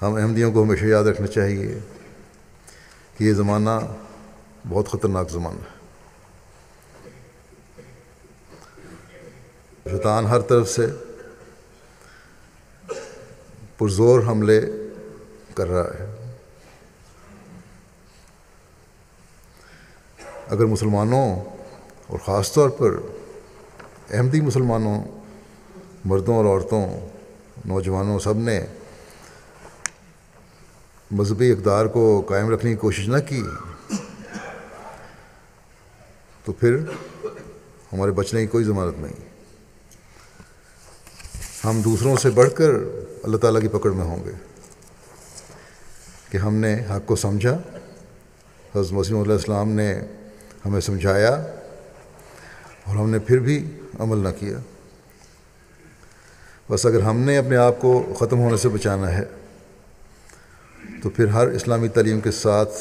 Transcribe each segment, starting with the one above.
ہم احمدیوں کو ہمیشہ یاد رکھنا چاہیے کہ یہ زمانہ بہت خطرناک زمانہ ہے شیطان ہر طرف سے پرزور حملے کر رہا ہے اگر مسلمانوں اور خاص طور پر احمدی مسلمانوں مردوں اور عورتوں نوجوانوں سب نے مذہبی اقدار کو قائم رکھنے کی کوشش نہ کی تو پھر ہمارے بچنے کی کوئی ضمانت نہیں ہم دوسروں سے بڑھ کر اللہ تعالیٰ کی پکڑ میں ہوں گے کہ ہم نے حق کو سمجھا حضرت مسیم علیہ السلام نے ہمیں سمجھایا اور ہم نے پھر بھی عمل نہ کیا بس اگر ہم نے اپنے آپ کو ختم ہونے سے بچانا ہے تو پھر ہر اسلامی تعلیم کے ساتھ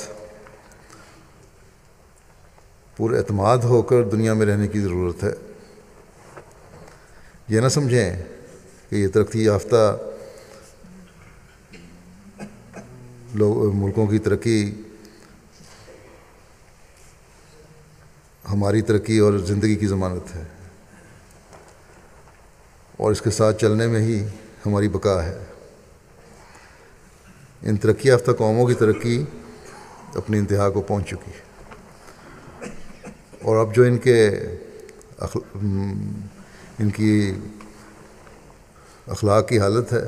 پر اعتماد ہو کر دنیا میں رہنے کی ضرورت ہے یہ نہ سمجھیں کہ یہ ترقی یافتہ لوگ ملکوں کی ترقی ہماری ترقی اور زندگی کی ضمانت ہے اور اس کے ساتھ چلنے میں ہی ہماری بقا ہے ان ترقی یافتہ قوموں کی ترقی اپنی انتہا کو پہنچ چکی ہے اور اب جو ان کے ان کی اخلاق کی حالت ہے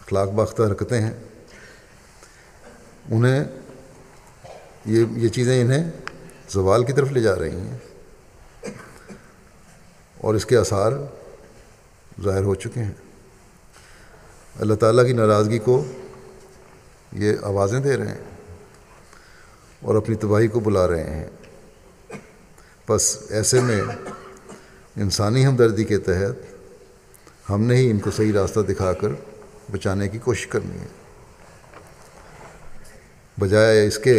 اخلاق باختہ حرکتیں ہیں انہیں یہ یہ چیزیں انہیں زوال کی طرف لے جا رہی ہیں اور اس کے آثار ظاہر ہو چکے ہیں اللہ تعالیٰ کی ناراضگی کو یہ آوازیں دے رہے ہیں اور اپنی تباہی کو بلا رہے ہیں بس ایسے میں انسانی ہمدردی کے تحت ہم نے ہی ان کو صحیح راستہ دکھا کر بچانے کی کوشش کرنی ہے بجائے اس کے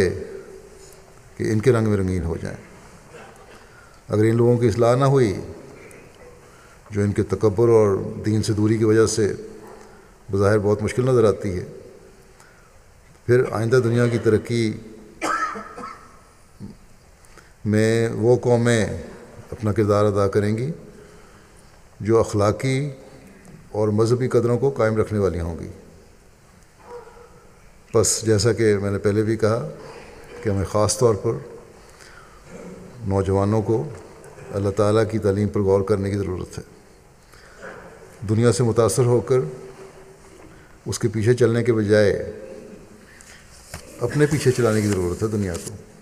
کہ ان کے رنگ میں رنگین ہو جائیں اگر ان لوگوں کی اصلاح نہ ہوئی جو ان کے تکبر اور دین سے دوری کی وجہ سے بظاہر بہت مشکل نظر آتی ہے پھر آئندہ دنیا کی ترقی میں وہ قومیں اپنا کردار ادا کریں گی جو اخلاقی اور مذہبی قدروں کو قائم رکھنے والی ہوں گی بس جیسا کہ میں نے پہلے بھی کہا کہ ہمیں خاص طور پر نوجوانوں کو اللہ تعالیٰ کی تعلیم پر غور کرنے کی ضرورت ہے دنیا سے متاثر ہو کر اس کے پیچھے چلنے کے بجائے اپنے پیچھے چلانے کی ضرورت ہے دنیا کو